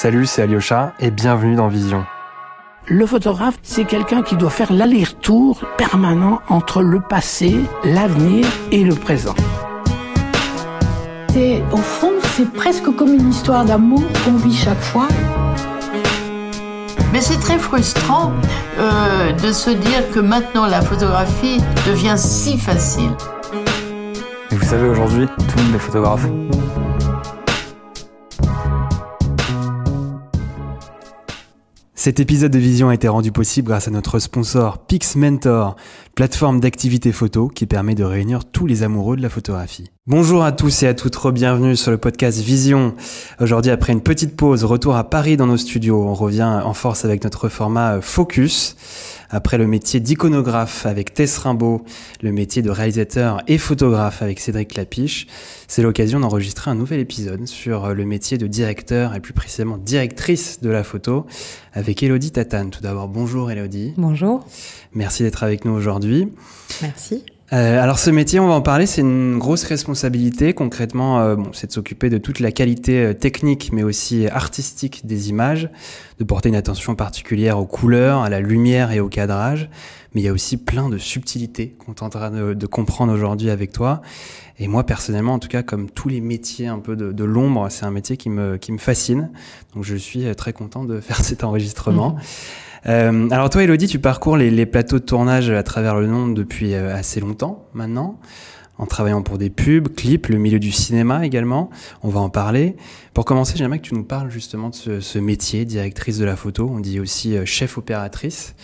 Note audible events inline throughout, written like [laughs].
Salut, c'est Alyosha et bienvenue dans Vision. Le photographe, c'est quelqu'un qui doit faire l'aller-retour permanent entre le passé, l'avenir et le présent. Et au fond, c'est presque comme une histoire d'amour qu'on vit chaque fois. Mais c'est très frustrant euh, de se dire que maintenant la photographie devient si facile. Vous savez, aujourd'hui, tout le monde est photographe. Cet épisode de Vision a été rendu possible grâce à notre sponsor Pixmentor, plateforme d'activité photo qui permet de réunir tous les amoureux de la photographie. Bonjour à tous et à toutes, bienvenue sur le podcast Vision. Aujourd'hui, après une petite pause, retour à Paris dans nos studios. On revient en force avec notre format euh, Focus. Après le métier d'iconographe avec Tess Rimbaud, le métier de réalisateur et photographe avec Cédric Lapiche, c'est l'occasion d'enregistrer un nouvel épisode sur euh, le métier de directeur et plus précisément directrice de la photo avec Elodie Tatane. Tout d'abord, bonjour Elodie. Bonjour. Merci d'être avec nous aujourd'hui. Merci. Euh, alors ce métier, on va en parler, c'est une grosse responsabilité. Concrètement, euh, c'est de s'occuper de toute la qualité euh, technique, mais aussi artistique des images, de porter une attention particulière aux couleurs, à la lumière et au cadrage. Mais il y a aussi plein de subtilités qu'on tentera de, comprendre aujourd'hui avec toi. Et moi, personnellement, en tout cas, comme tous les métiers un peu de, l'ombre, c'est un métier qui me, qui me fascine. Donc je suis très content de [laughs] faire cet enregistrement. Mhm. Euh, alors toi, Elodie, tu parcours les, plateaux de tournage à travers le monde depuis euh, assez longtemps maintenant, en travaillant pour des pubs, clips, le milieu du cinéma également. On va en parler. Pour commencer, j'aimerais que tu nous parles justement de ce, métier, directrice de la photo. On dit aussi euh, chef opératrice.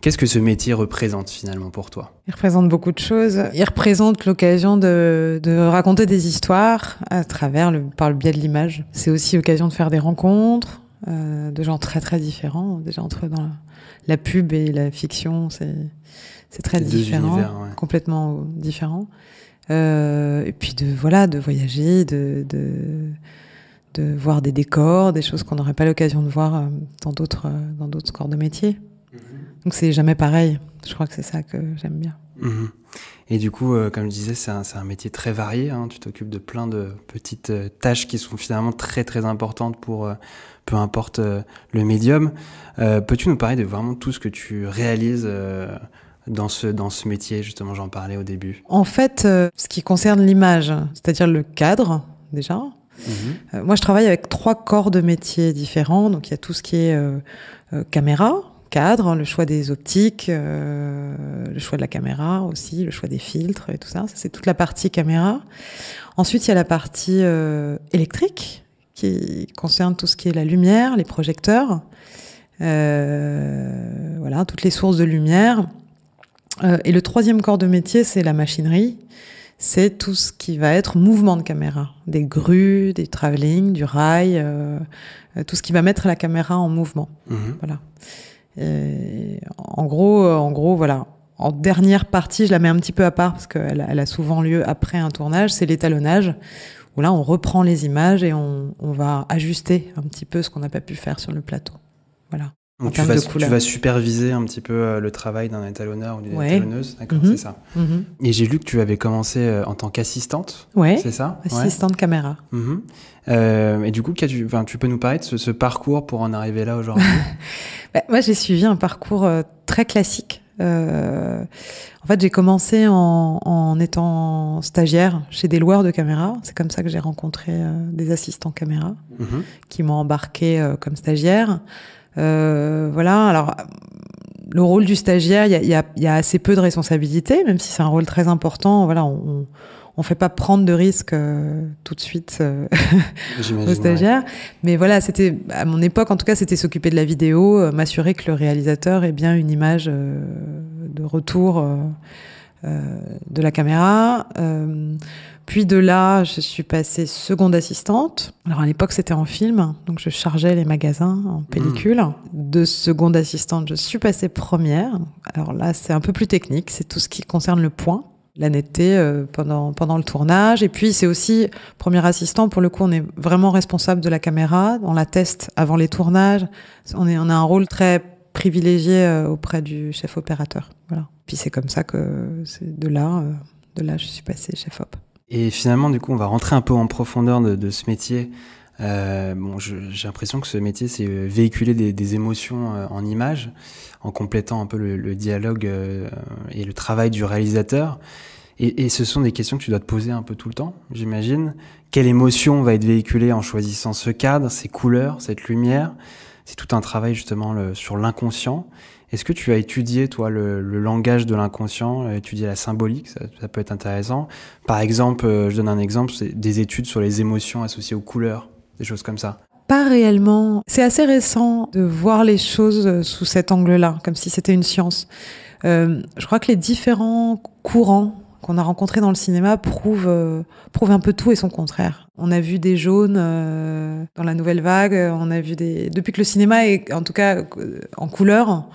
Qu'est-ce que ce métier représente finalement pour toi Il représente beaucoup de choses. Il représente l'occasion de, de, raconter des histoires à travers le, par le biais de l'image. C'est aussi l'occasion de faire des rencontres, euh, de gens très très différents. Déjà entre la, pub et la fiction, c'est très différent, complètement différent. Euh, et puis de voilà, de voyager, de, de, voir des décors, des choses qu'on n'aurait pas l'occasion de voir euh, dans d'autres dans d'autres corps de métier. Mhm. Donc c'est jamais pareil. Je crois que c'est ça que j'aime bien. Mhm. Et du coup, euh, comme je disais, c'est un, métier très varié. Hein. Tu t'occupes de plein de petites euh, tâches qui sont finalement très très importantes pour euh, peu importe le médium. Peux-tu nous parler de vraiment tout ce que tu réalises dans ce, dans ce métier, justement, j'en parlais au début. En fait, ce qui concerne l'image, c'est-à-dire le cadre, déjà, mhm. moi, je travaille avec trois corps de métiers différents. Donc, il y a tout ce qui est caméra, cadre, hein, le choix des optiques, euh, le choix de la caméra aussi, le choix des filtres et tout ça. ça c'est toute la partie caméra. Ensuite, il y a la partie euh, électrique qui concerne tout ce qui est la lumière, les projecteurs, euh, voilà, toutes les sources de lumière. et le troisième corps de métier, c'est la machinerie. C'est tout ce qui va être mouvement de caméra, des grues, des travelling, du rail, tout ce qui va mettre la caméra en mouvement. Mhm. Voilà. Et euh, en gros, euh, en gros, voilà. En dernière partie, je la mets un petit peu à part parce qu'elle a souvent lieu après un tournage, c'est l'étalonnage, où là, on reprend les images et on, on va ajuster un petit peu ce qu'on n'a pas pu faire sur le plateau. Voilà tu vas, superviser un petit peu euh, le travail d'un étalonneur ou d'une étalonneuse, d'accord, mhm. c'est ça. Mhm. Et j'ai lu que tu avais commencé euh, en tant qu'assistante, c'est ça Assistante caméra. Mhm. Euh, et du coup, tu, tu peux nous parler de ce, parcours pour en arriver là aujourd'hui [laughs] bah, Moi, j'ai suivi un parcours très classique. en fait, j'ai commencé en, étant stagiaire chez des loueurs de caméras. C'est comme ça que j'ai rencontré des assistants caméra qui m'ont embarqué comme stagiaire. Euh, voilà. Alors, le rôle du stagiaire, il y a, assez peu de responsabilités, même si c'est un rôle très important. Voilà, on, ne fait pas prendre de risques euh, tout de suite euh, [laughs] stagiaire. stagiaire. Mais voilà, c'était à mon époque, en tout cas, c'était s'occuper de la vidéo, m'assurer que le réalisateur ait bien une image de retour de la caméra. Puis de là, je suis passée seconde assistante. Alors à l'époque, c'était en film, donc je chargeais les magasins en hmm. pellicule. De seconde assistante, je suis passée première. Alors là, c'est un peu plus technique, c'est tout ce qui concerne le point la netteté euh, pendant, pendant le tournage. Et puis, c'est aussi premier assistant. Pour le coup, on est vraiment responsable de la caméra. On la teste avant les tournages. On, est, on a un rôle très privilégié euh, auprès du chef opérateur. Voilà. Puis, c'est comme ça que c'est de là, euh, de là, je suis passée chef op. Et finalement, du coup, on va rentrer un peu en profondeur de, ce métier. Euh, bon, j'ai l'impression que ce métier, c'est euh, véhiculer des, émotions euh, en images, en complétant un peu le, dialogue et le travail du réalisateur. Et, ce sont des questions que tu dois te poser un peu tout le temps, j'imagine. Quelle émotion va être véhiculée en choisissant ce cadre, ces couleurs, cette lumière C'est tout un travail justement sur l'inconscient. Est-ce que tu as étudié, toi, le, langage de l'inconscient, euh, étudié la symbolique ça, peut être intéressant. Par exemple, euh, je donne un exemple, c'est des études sur les émotions associées aux couleurs, des choses comme ça. Pas réellement. C'est assez récent de voir les choses euh, sous cet angle-là, comme si c'était une science. je crois que les différents courants qu'on a rencontrés dans le cinéma prouvent, prouvent un peu tout et son contraire. On a vu des jaunes euh, dans la nouvelle vague. Euh, on a vu des. Depuis que le cinéma est, en tout cas, euh, en couleur.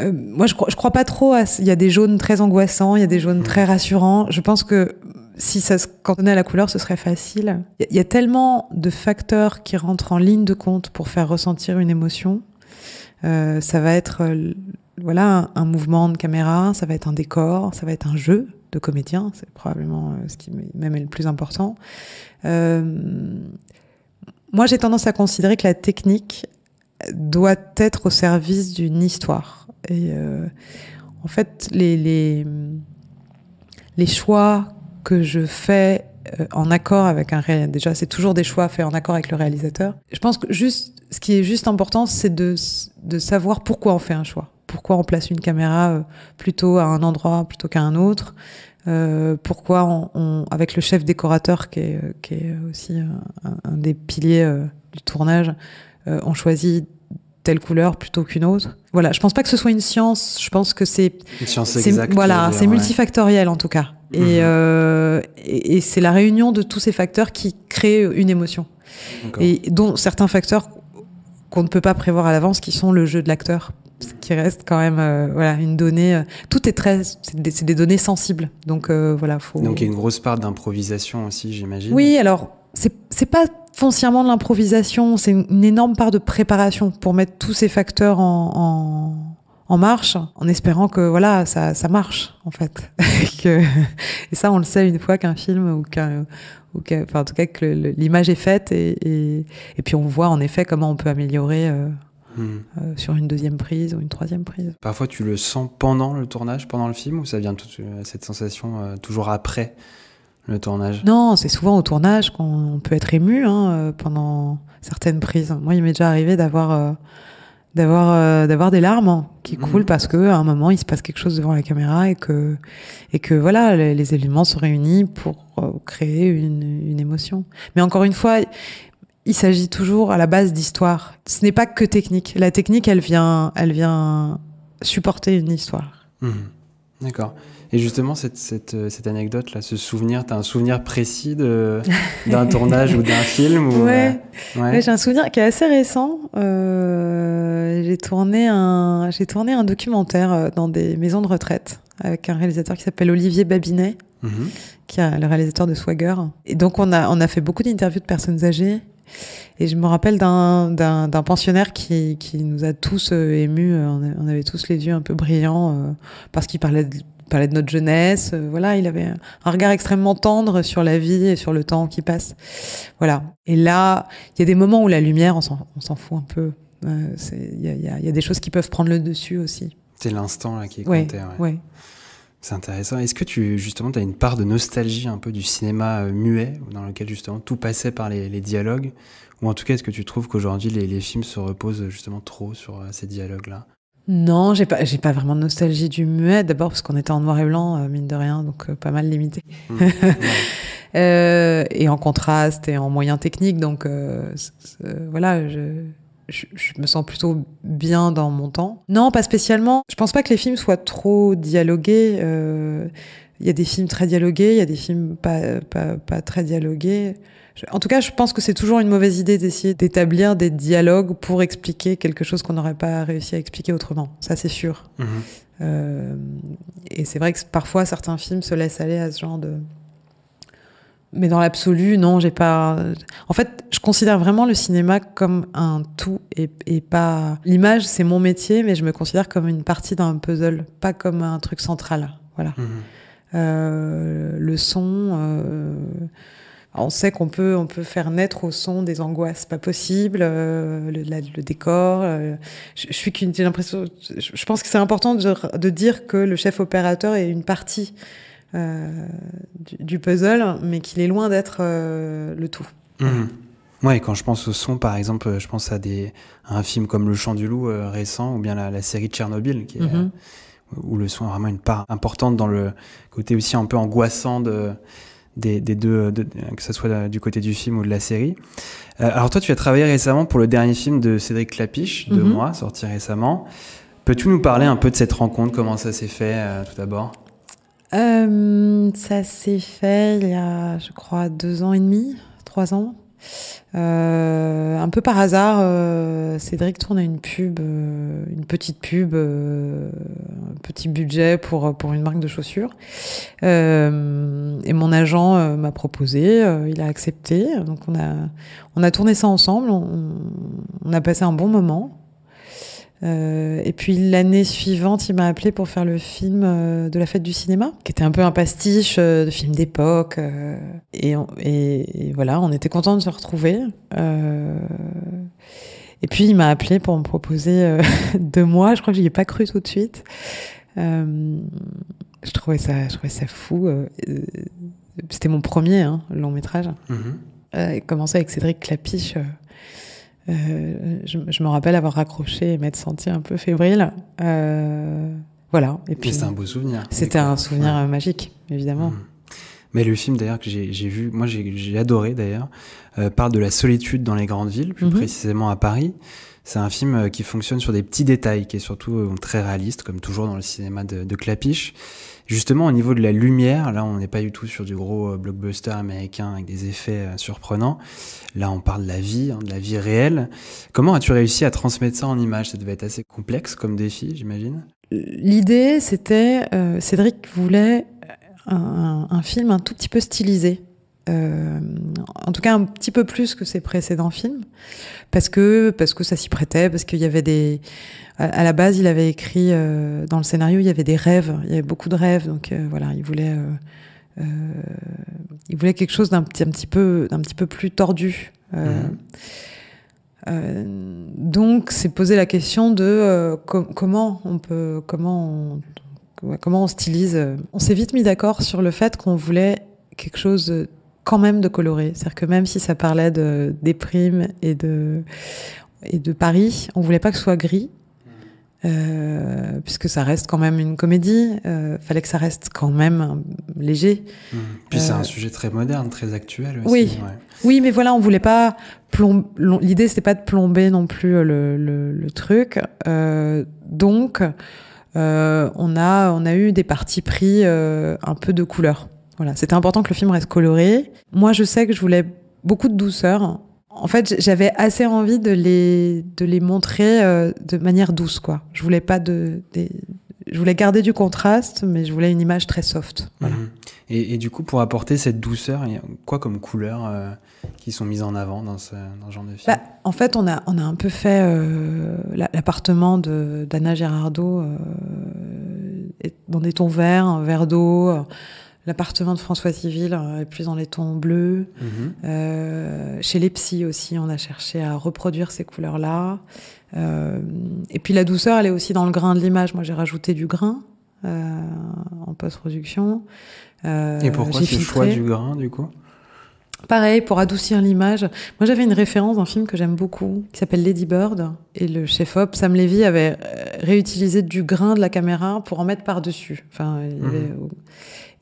moi, je crois, crois pas trop. À... Il y a des jaunes très angoissants, il y a des jaunes mm. très rassurants. Je pense que si ça se cantonnait à la couleur, ce serait facile. Il y, a tellement de facteurs qui rentrent en ligne de compte pour faire ressentir une émotion. ça va être voilà un, mouvement de caméra, ça va être un décor, ça va être un jeu, de comédien, c'est probablement euh, ce qui même est le plus important. Euh, moi, j'ai tendance à considérer que la technique doit être au service d'une histoire. Et euh, en fait, les, les, les choix que je fais euh, en accord avec un réalisateur. Déjà, c'est toujours des choix faits en accord avec le réalisateur. Je pense que juste, ce qui est juste important, c'est de, de savoir pourquoi on fait un choix. Pourquoi on place une caméra euh, plutôt à un endroit plutôt qu'à un autre. Euh, pourquoi on, avec le chef décorateur qui est, euh, qui est aussi un, des piliers du tournage, on choisit telle couleur plutôt qu'une autre. Voilà, je pense pas que ce soit une science, je pense que c'est... Voilà, c'est multifactoriel en tout cas. Et, mhm. euh, et, c'est la réunion de tous ces facteurs qui crée une émotion. Et dont certains facteurs qu'on ne peut pas prévoir à l'avance, qui sont le jeu de l'acteur, qui reste quand même euh, voilà une donnée. Euh, tout est très, c'est des, données sensibles, donc euh, voilà. Faut... Donc il y a une grosse part d'improvisation aussi, j'imagine. Oui, alors c'est pas foncièrement de l'improvisation, c'est une, une, énorme part de préparation pour mettre tous ces facteurs en, en en marche, en espérant que voilà, ça, ça marche en fait. [laughs] et ça, on le sait une fois qu'un film ou qu'un, enfin, en tout cas que l'image est faite, et, et, puis on voit en effet comment on peut améliorer. Euh, hmm. euh, sur une deuxième prise ou une troisième prise. Parfois, tu le sens pendant le tournage, pendant le film, ou ça vient toute euh, cette sensation toujours après le tournage Non, c'est souvent au tournage qu'on peut être ému hein, pendant certaines prises. Moi, il m'est déjà arrivé d'avoir d'avoir euh, d'avoir des larmes hein, qui mhm. coulent parce que à un moment il se passe quelque chose devant la caméra et que et que voilà les, éléments se réunis pour euh, créer une, une émotion. Mais encore une fois, il s'agit toujours à la base d'histoire. Ce n'est pas que technique. La technique, elle vient elle vient supporter une histoire. Mhm. D'accord. Et justement, cette, cette, euh, anecdote-là, ce souvenir, tu as un souvenir précis d'un [laughs] tournage ou d'un film Oui, euh, j'ai un souvenir qui est assez récent. Euh, j'ai tourné, un, tourné un documentaire dans des maisons de retraite avec un réalisateur qui s'appelle Olivier Babinet, mhm. qui est le réalisateur de Swagger. Et donc, on a, on a fait beaucoup d'interviews de personnes âgées. Et je me rappelle d'un pensionnaire qui, qui, nous a tous émus. On avait tous les yeux un peu brillants parce qu'il parlait de parlait de notre jeunesse. Euh, voilà, il avait un regard extrêmement tendre sur la vie et sur le temps qui passe. Voilà. Et là, il y a des moments où la lumière, on s'en fout un peu. Euh, il y, y, a des choses qui peuvent prendre le dessus aussi. C'est l'instant qui est compté. C'est intéressant. Est-ce que tu, justement, tu as une part de nostalgie un peu du cinéma euh, muet, dans lequel justement tout passait par les, dialogues Ou en tout cas, est-ce que tu trouves qu'aujourd'hui les, films se reposent justement trop sur ces dialogues-là non, j'ai pas, j'ai pas vraiment de nostalgie du muet, d'abord parce qu'on était en noir et blanc, euh, mine de rien, donc euh, pas mal limité. Mmh. [laughs] euh, et en contraste et en moyens techniques, donc euh, voilà, je, je, me sens plutôt bien dans mon temps. Non, pas spécialement. Je pense pas que les films soient trop dialogués. Il y a des films très dialogués, il y a des films pas, pas, pas très dialogués. En tout cas, je pense que c'est toujours une mauvaise idée d'essayer d'établir des dialogues pour expliquer quelque chose qu'on n'aurait pas réussi à expliquer autrement. Ça, c'est sûr. Mhm. Euh, et c'est vrai que parfois, certains films se laissent aller à ce genre de. Mais dans l'absolu, non, j'ai pas. En fait, je considère vraiment le cinéma comme un tout et, pas. L'image, c'est mon métier, mais je me considère comme une partie d'un puzzle, pas comme un truc central. Voilà. Mhm. Euh, le son. Euh ah, on sait qu'on peut, on peut faire naître au son des angoisses pas possibles, euh, le, décor. Euh, je, suis qu'une, je, pense que c'est important de, dire que le chef opérateur est une partie euh, du, puzzle, mais qu'il est loin d'être le tout. Mmh. Oui, quand je pense au son, par exemple, je pense à, des, un film comme Le Chant du Loup récent, ou bien la, série de Tchernobyl, qui mmh. où le son a vraiment une part importante dans le côté aussi un peu angoissant de des, deux, euh, que ce soit euh, du côté du film ou de la série. Euh, alors toi, tu as travaillé récemment pour le dernier film de Cédric Clapiche, de mhm. moi, sorti récemment. Peux-tu nous parler un peu de cette rencontre, comment ça s'est fait tout d'abord Ça s'est fait il y a, je crois, deux ans et demi, trois ans. Euh, un peu par hasard, euh, Cédric tournait une pub, euh, une petite pub, un petit budget pour, pour une marque de chaussures. et mon agent m'a proposé, il a accepté. Donc on a, on a tourné ça ensemble, on a passé un bon moment. Euh, et puis l'année suivante, il m'a appelé pour faire le film euh, de la fête du cinéma, qui était un peu un pastiche euh, de film d'époque. Et, et, voilà, on était contents de se retrouver. et puis il m'a appelé pour me proposer [laughs] deux mois. Je crois que j'y ai pas cru tout de suite. je trouvais ça, je trouvais ça fou. C'était mon premier hein, long métrage. -hmm. il commençait avec Cédric Clapiche. Euh, je, me rappelle avoir raccroché et m'être sentie un peu fébrile. Euh, voilà. Et puis c'est un beau souvenir. C'était un souvenir magique, évidemment. Mm. Mais le film d'ailleurs que j'ai vu, moi j'ai adoré d'ailleurs, euh, parle de la solitude dans les grandes villes, plus mhm. précisément à Paris. C'est un film euh, qui fonctionne sur des petits détails, qui est surtout euh, très réaliste, comme toujours dans le cinéma de, Clapiche. Justement, au niveau de la lumière, là, on n'est pas du tout sur du gros blockbuster américain avec des effets surprenants. Là, on parle de la vie, hein, de la vie réelle. Comment as-tu réussi à transmettre ça en images Ça devait être assez complexe comme défi, j'imagine. L'idée, c'était, Cédric voulait un, film un tout petit peu stylisé. Euh, en tout cas, un petit peu plus que ses précédents films, parce que parce que ça s'y prêtait, parce qu'il y avait des. À, la base, il avait écrit euh, dans le scénario, il y avait des rêves, il y avait beaucoup de rêves, donc euh, voilà, il voulait il voulait quelque chose d'un petit, un petit peu d'un petit peu plus tordu. Mhm. donc, c'est poser la question de comment on peut, comment bah, comment on stylise. Euh, on s'est vite mis d'accord sur le fait qu'on voulait quelque chose quand même de coloré. C'est-à-dire que même si ça parlait de déprime et de, et de Paris, on voulait pas que ce soit gris. Euh, puisque ça reste quand même une comédie, euh, fallait que ça reste quand même léger. Mmh. Puis c'est un euh, sujet très moderne, très actuel. oui, oui, mais voilà, on voulait pas L'idée c'était pas de plomber non plus le truc, donc euh, on, a, on a eu des parties pris euh, un peu de couleur. Voilà, c'était important que le film reste coloré. Moi, je sais que je voulais beaucoup de douceur. En fait, j'avais assez envie de les, de les montrer euh, de manière douce, quoi. Je voulais pas de, je voulais garder du contraste, mais je voulais une image très soft. Mhm. Et, du coup, pour apporter cette douceur, il y a quoi comme couleurs euh, qui sont mises en avant dans ce, genre de film bah, En fait, on a, on a un peu fait euh, l'appartement d'Anna Gérardo euh, dans des tons verts, vert d'eau. L'appartement de François Civil est plus dans les tons bleus. Mhm. chez les psys aussi, on a cherché à reproduire ces couleurs-là. et puis la douceur, elle est aussi dans le grain de l'image. Moi, j'ai rajouté du grain. en post-production. Euh, et pourquoi ce choix du grain, du coup Pareil, pour adoucir l'image. Moi, j'avais une référence d'un film que j'aime beaucoup, qui s'appelle Lady Bird. Et le chef-op, Sam Levy, avait euh, réutilisé du grain de la caméra pour en mettre par-dessus. Enfin, mmh. euh,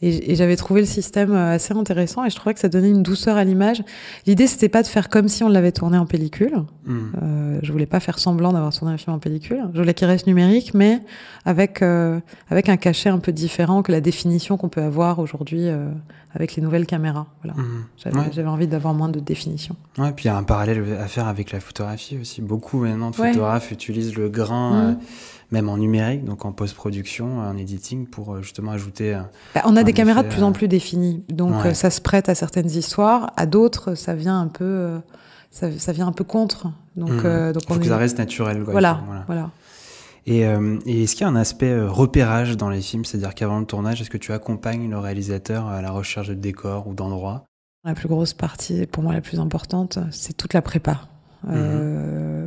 et, j'avais trouvé le système euh, assez intéressant et je trouvais que ça donnait une douceur à l'image. L'idée, c'était pas de faire comme si on l'avait tourné en pellicule. Hmm. Euh, je voulais pas faire semblant d'avoir tourné un film en pellicule. Je voulais qu'il reste numérique, mais avec, euh, avec un cachet un peu différent que la définition qu'on peut avoir aujourd'hui euh, avec les nouvelles caméras. Voilà. Hmm. J'avais, envie d'avoir moins de définition. Ouais, et puis il y a un parallèle à faire avec la photographie aussi. Beaucoup maintenant de photographes utilisent le grain. Hmm même en numérique, donc en post-production, en editing, pour euh, justement ajouter. Euh, bah, on a des caméras de plus en euh, plus définies, donc ça se prête à certaines histoires, à d'autres, ça vient un peu, ça, vient un peu contre. Donc, mmh. donc ça reste naturel. voilà, voilà. Et, est-ce qu'il y a un aspect repérage dans les films, c'est-à-dire qu'avant le tournage, est-ce que tu accompagnes le réalisateur à la recherche de décors ou d'endroits La plus grosse partie, pour moi la plus importante, c'est toute la prépa. Mmh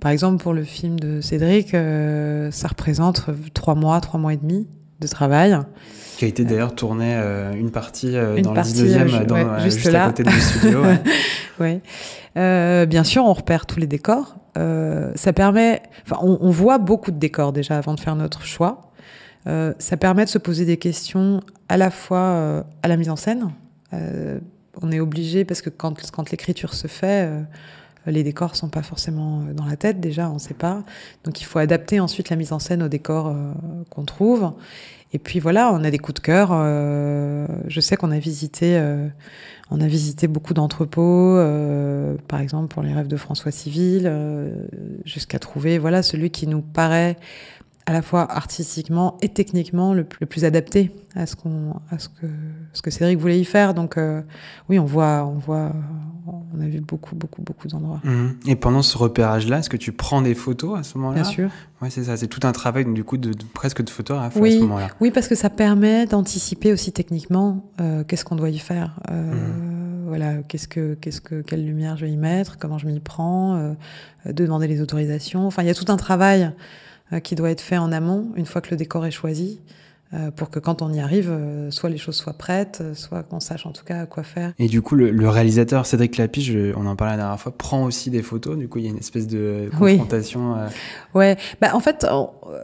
par exemple, pour le film de Cédric, euh, ça représente trois mois, trois mois et demi de travail. Qui a été d'ailleurs tourné euh, une partie euh, dans le juste, à côté du studio. [laughs] bien sûr, on repère tous les décors. ça permet, enfin, on, voit beaucoup de décors déjà avant de faire notre choix. ça permet de se poser des questions à la fois à la mise en scène. on est obligé parce que quand, quand l'écriture se fait les décors sont pas forcément euh, dans la tête déjà, on sait pas. Donc il faut adapter ensuite la mise en scène aux décors euh, qu'on trouve. Et puis voilà, on a des coups de cœur. Euh, je sais qu'on a visité, on a visité beaucoup d'entrepôts, par exemple pour les rêves de François Civil, jusqu'à trouver voilà celui qui nous paraît à la fois artistiquement et techniquement le, plus adapté à ce qu'on à ce que ce que Cédric voulait y faire donc euh, oui on voit on voit on a vu beaucoup beaucoup beaucoup d'endroits mhm. et pendant ce repérage là est-ce que tu prends des photos à ce moment-là bien sûr ouais c'est ça c'est tout un travail du coup de, presque de photos à ce moment-là oui parce que ça permet d'anticiper aussi techniquement euh, qu'est-ce qu'on doit y faire euh, mhm. voilà qu'est-ce que qu'est-ce que quelle lumière je vais y mettre comment je m'y prends de demander les autorisations enfin il y a tout un travail euh, qui doit être fait en amont, une fois que le décor est choisi, euh, pour que quand on y arrive, euh, soit les choses soient prêtes, soit qu'on sache en tout cas à quoi faire. Et du coup, le, réalisateur Cédric Lapie, on en parlait la dernière fois, prend aussi des photos. Du coup, il y a une espèce de confrontation. Oui. Ouais. Bah, en fait,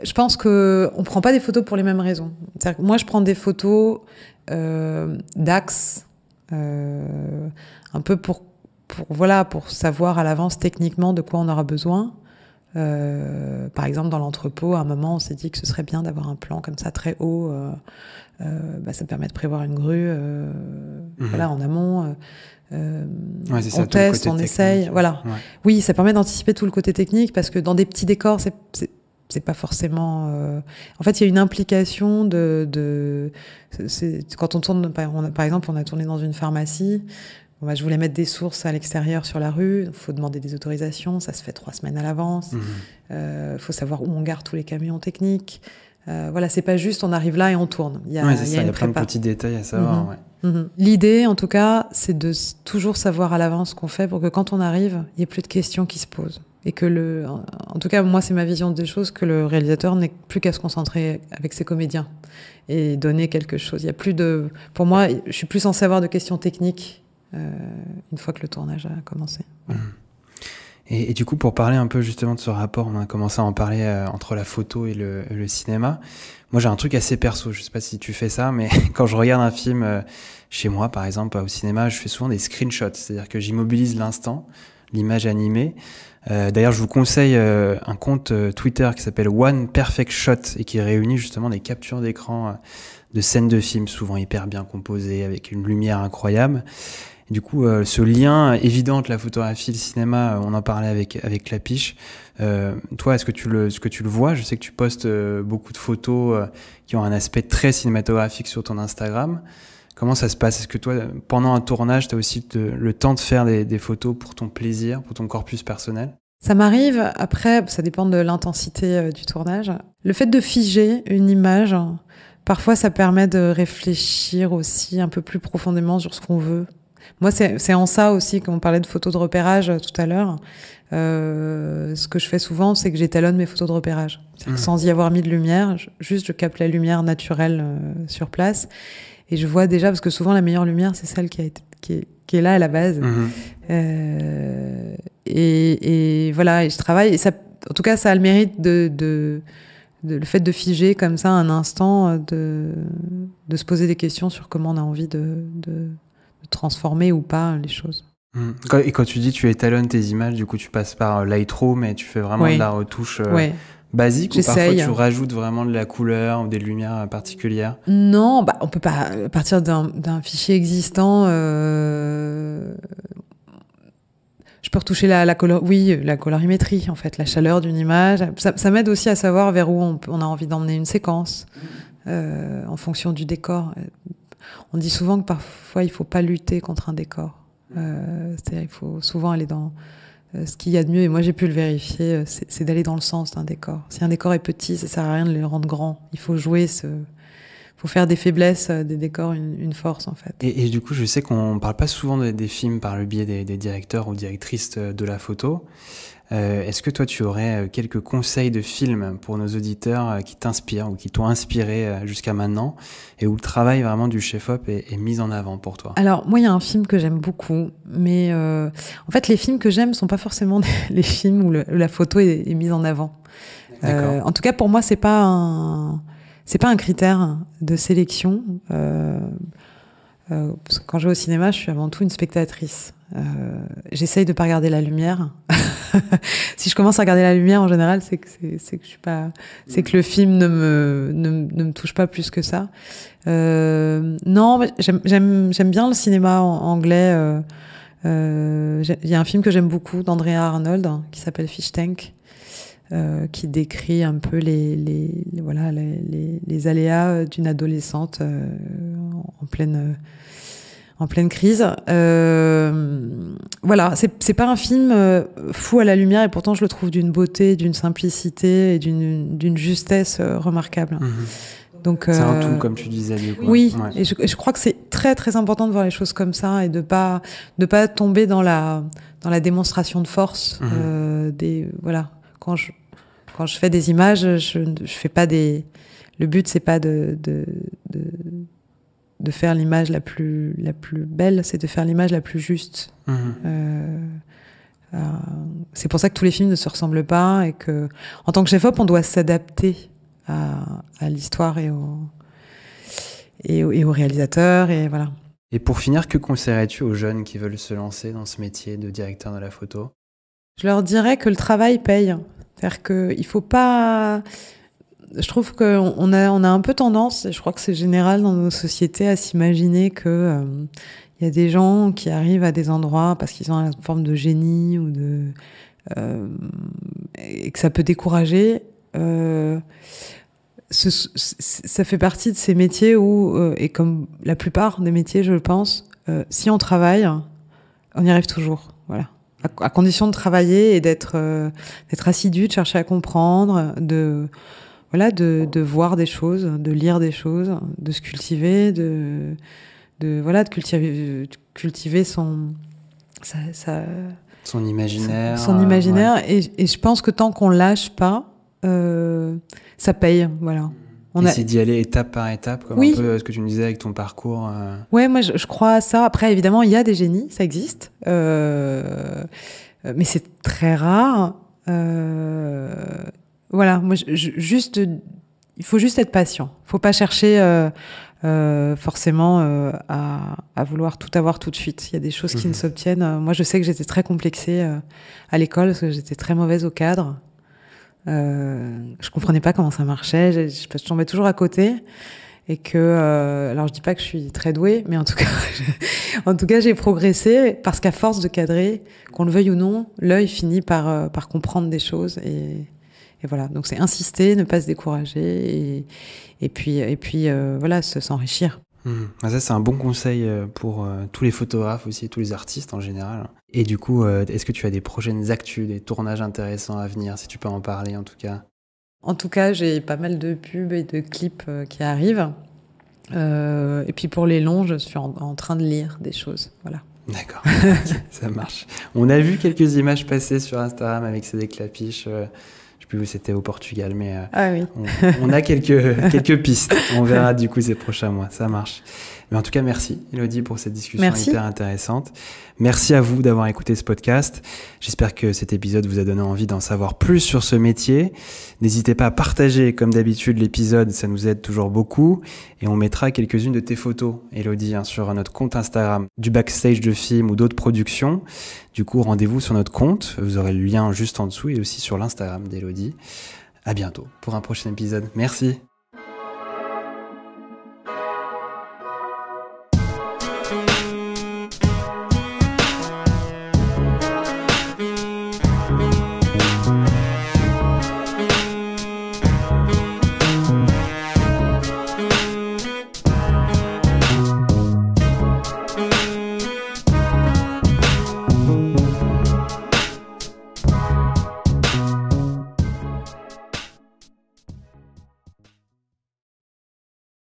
je pense que on prend pas des photos pour les mêmes raisons. moi, je prends des photos euh, d'axes, un peu pour, pour voilà, pour savoir à l'avance techniquement de quoi on aura besoin. Euh, par exemple, dans l'entrepôt, à un moment, on s'est dit que ce serait bien d'avoir un plan comme ça très haut. Euh, euh bah, ça permet de prévoir une grue. Euh, mhm. Voilà, en amont. Euh, on teste, on essaye. Voilà. Oui, ça permet d'anticiper tout le côté technique parce que dans des petits décors, c'est pas forcément. En fait, il y a une implication de. de... quand on tourne, par, exemple, on a tourné dans une pharmacie je voulais mettre des sources à l'extérieur sur la rue, il faut demander des autorisations, ça se fait trois semaines à l'avance, il mhm. euh, faut savoir où on garde tous les camions techniques. Euh, voilà, c'est pas juste on arrive là et on tourne. Il y a, il y a, plein de petits détails à savoir. Mhm. Mhm. L'idée, en tout cas, c'est de toujours savoir à l'avance ce qu'on fait pour que quand on arrive, il n'y ait plus de questions qui se posent. Et que le. En tout cas, moi, c'est ma vision des choses que le réalisateur n'est plus qu'à se concentrer avec ses comédiens et donner quelque chose. Il y a plus de. Pour moi, je suis plus en savoir de questions techniques euh, une fois que le tournage a commencé. Mmh. Et, du coup, pour parler un peu justement de ce rapport, on a commencé à en parler euh, entre la photo et le, cinéma. Moi, j'ai un truc assez perso. Je sais pas si tu fais ça, mais [laughs] quand je regarde un film euh, chez moi, par exemple, au cinéma, je fais souvent des screenshots, c'est-à-dire que j'immobilise l'instant, l'image animée. D'ailleurs, je vous conseille un compte Twitter qui s'appelle One Perfect Shot et qui réunit justement des captures d'écran de scènes de films, souvent hyper bien composées, avec une lumière incroyable du coup, euh, ce lien évident entre la photographie et le cinéma, euh, on en parlait avec, avec Clapiche. Euh, toi, est-ce que, tu le, que tu le vois Je sais que tu postes beaucoup de photos qui ont un aspect très cinématographique sur ton Instagram. Comment ça se passe Est-ce que toi, pendant un tournage, tu as aussi le temps de faire des photos pour ton plaisir, pour ton corpus personnel ça m'arrive, après, ça dépend de l'intensité du tournage. Le fait de figer une image, parfois ça permet de réfléchir aussi un peu plus profondément sur ce qu'on veut. Moi, c'est en ça aussi qu'on parlait de photos de repérage euh, tout à l'heure. Euh, ce que je fais souvent, c'est que j'étalonne mes photos de repérage. Mmh. Sans y avoir mis de lumière, juste je capte la lumière naturelle euh, sur place. Et je vois déjà, parce que souvent la meilleure lumière, c'est celle qui, a été, qui, est, là à la base. Mmh. Et, voilà, et je travaille. Et ça, en tout cas, ça a le mérite de, le fait de figer comme ça un instant, de, se poser des questions sur comment on a envie de, transformer ou pas les choses. Hmm. Et quand tu dis tu étalonnes tes images, du coup tu passes par euh, Lightroom et tu fais vraiment de la retouche euh, basique ou parfois tu rajoutes vraiment de la couleur ou des lumières euh, particulières Non, bah, on peut pas partir d'un fichier existant. Je peux retoucher la, la, oui, la colorimétrie en fait, la chaleur d'une image. Ça, m'aide aussi à savoir vers où on, a envie d'emmener une séquence en fonction du décor on dit souvent que parfois il faut pas lutter contre un décor. Mm. Euh, c'est-à-dire il faut souvent aller dans euh, ce qu'il y a de mieux. Et moi j'ai pu le vérifier, euh, c'est d'aller dans le sens d'un décor. Si un décor est petit, ça sert à rien de le rendre grand. Il faut jouer ce, faut faire des faiblesses des décors une, force en fait. Et, du coup, je sais qu'on parle pas souvent des, films par le biais des, directeurs ou directrices de la photo. Euh, Est-ce que toi, tu aurais euh, quelques conseils de films pour nos auditeurs euh, qui t'inspirent ou qui t'ont inspiré euh, jusqu'à maintenant et où le travail vraiment du chef-op est, est, mis en avant pour toi Alors, moi, il y a un film que j'aime beaucoup, mais euh, en fait, les films que j'aime sont pas forcément [laughs] les films où, la photo est, est, mise en avant. Euh, en tout cas, pour moi, c'est pas un c'est pas un critère de sélection. Euh, euh, quand je vais au cinéma, je suis avant tout une spectatrice. Euh, J'essaye de pas regarder la lumière. [laughs] si je commence à regarder la lumière, en général, c'est que c'est que je suis pas, c'est que le film ne me ne, me touche pas plus que ça. Euh, non, j'aime j'aime bien le cinéma anglais. Euh, euh, il y a un film que j'aime beaucoup d'Andrea Arnold qui s'appelle Fish Tank. Euh, qui décrit un peu les, les, voilà, les, les aléas d'une adolescente euh, en pleine euh, en pleine crise. Euh, voilà, c'est pas un film fou à la lumière et pourtant je le trouve d'une beauté, d'une simplicité et d'une justesse remarquable. Mhm. Donc c'est un tout comme tu disais. Du Oui, et, je, je, crois que c'est très très important de voir les choses comme ça et de pas de pas tomber dans la dans la démonstration de force mhm. des voilà quand je quand je fais des images, je ne fais pas des. Le but, c'est pas de, de, de, faire l'image la plus, la plus belle, c'est de faire l'image la plus juste. Mhm. Euh, euh, c'est pour ça que tous les films ne se ressemblent pas et que, en tant que chef-op, on doit s'adapter à, l'histoire et aux et, au, et au réalisateur. Et voilà. Et pour finir, que conseillerais-tu aux jeunes qui veulent se lancer dans ce métier de directeur de la photo Je leur dirais que le travail paye. C'est-à-dire qu'il ne faut pas. Je trouve qu'on a, on a un peu tendance, et je crois que c'est général dans nos sociétés, à s'imaginer que. Euh, il y a des gens qui arrivent à des endroits parce qu'ils ont une forme de génie ou de euh, et que ça peut décourager. Euh, ça fait partie de ces métiers où, et comme la plupart des métiers, je le pense, si on travaille, on y arrive toujours. Voilà à, condition de travailler et d'être euh, d'être assidu, de chercher à comprendre, de voilà, de, voir des choses, de lire des choses, de se cultiver, de de voilà, de cultiver, cultiver son son imaginaire. Son, euh, imaginaire. Et, je pense que tant qu'on lâche pas, euh, ça paye. Voilà. On d'y aller étape par étape, comme un peu ce que tu me disais avec ton parcours. Euh. Ouais, moi je, crois à ça. Après, évidemment, il y a des génies, ça existe, euh... euh mais c'est très rare. Euh... Voilà, moi je, juste, il faut juste être patient. Il ne Faut pas chercher euh, forcément à, vouloir tout avoir tout de suite. Il y a des choses qui ne mhm. s'obtiennent. Moi, je sais que j'étais très complexée à l'école parce que j'étais très mauvaise au cadre. Euh, je comprenais pas comment ça marchait. Je, je, tombais toujours à côté. Et que, euh, alors je dis pas que je suis très douée, mais en tout cas, [laughs] en tout cas, j'ai progressé parce qu'à force de cadrer, qu'on le veuille ou non, l'œil finit par, euh, par comprendre des choses et, et voilà. Donc c'est insister, ne pas se décourager et, et puis, et puis euh, voilà, s'enrichir. Mm. Ah, ça, c'est un bon conseil euh, pour euh, tous les photographes aussi, tous les artistes en général. Et du coup, euh, est-ce que tu as des prochaines actus, des tournages intéressants à venir, si tu peux en parler en tout cas En tout cas, j'ai pas mal de pubs et de clips qui arrivent. et puis pour les longs, je suis en, train de lire des choses. Voilà. D'accord, [laughs] ça marche. On a vu quelques images passer sur Instagram avec ces déclapiches plus où c'était au Portugal, mais euh, ah oui. on, on, a quelques, [laughs] quelques pistes. On verra du coup ces prochains mois. Ça marche. Mais en tout cas, merci Elodie pour cette discussion hyper intéressante. Merci à vous d'avoir écouté ce podcast. J'espère que cet épisode vous a donné envie d'en savoir plus sur ce métier. N'hésitez pas à partager comme d'habitude l'épisode, ça nous aide toujours beaucoup. Et on mettra quelques-unes de tes photos, Elodie, hein, sur notre compte Instagram du backstage de films ou d'autres productions. Du coup, rendez-vous sur notre compte. Vous aurez le lien juste en dessous et aussi sur l'Instagram d'Elodie. À bientôt pour un prochain épisode. Merci.